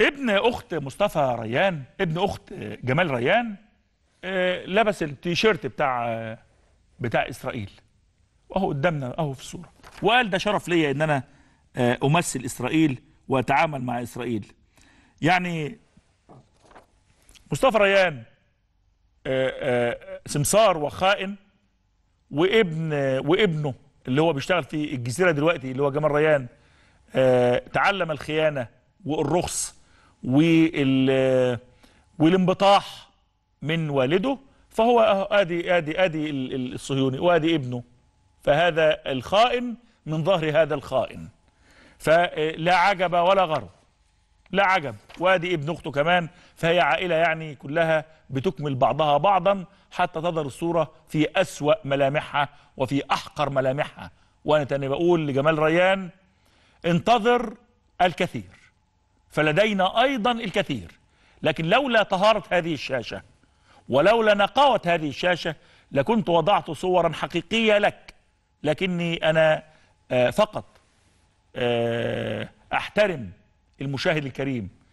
ابن اخت مصطفى ريان ابن اخت جمال ريان آه، لبس التيشيرت بتاع آه، بتاع اسرائيل واهو قدامنا اهو في الصوره وقال ده شرف ليا ان انا آه، امثل اسرائيل واتعامل مع اسرائيل يعني مصطفى ريان سمسار وخائن وابن وابنه اللي هو بيشتغل في الجزيره دلوقتي اللي هو جمال ريان تعلم الخيانه والرخص وال والانبطاح من والده فهو أه، ادي ادي ادي الصهيوني وادي ابنه فهذا الخائن من ظهر هذا الخائن فلا عجب ولا غرب لا عجب وادي ابن اخته كمان فهي عائله يعني كلها بتكمل بعضها بعضا حتى تظهر الصوره في اسوا ملامحها وفي احقر ملامحها وانا تاني بقول لجمال ريان انتظر الكثير فلدينا أيضا الكثير لكن لولا طهارة هذه الشاشة ولولا نقاوة هذه الشاشة لكنت وضعت صورا حقيقية لك لكني أنا آه، فقط آه، أحترم المشاهد الكريم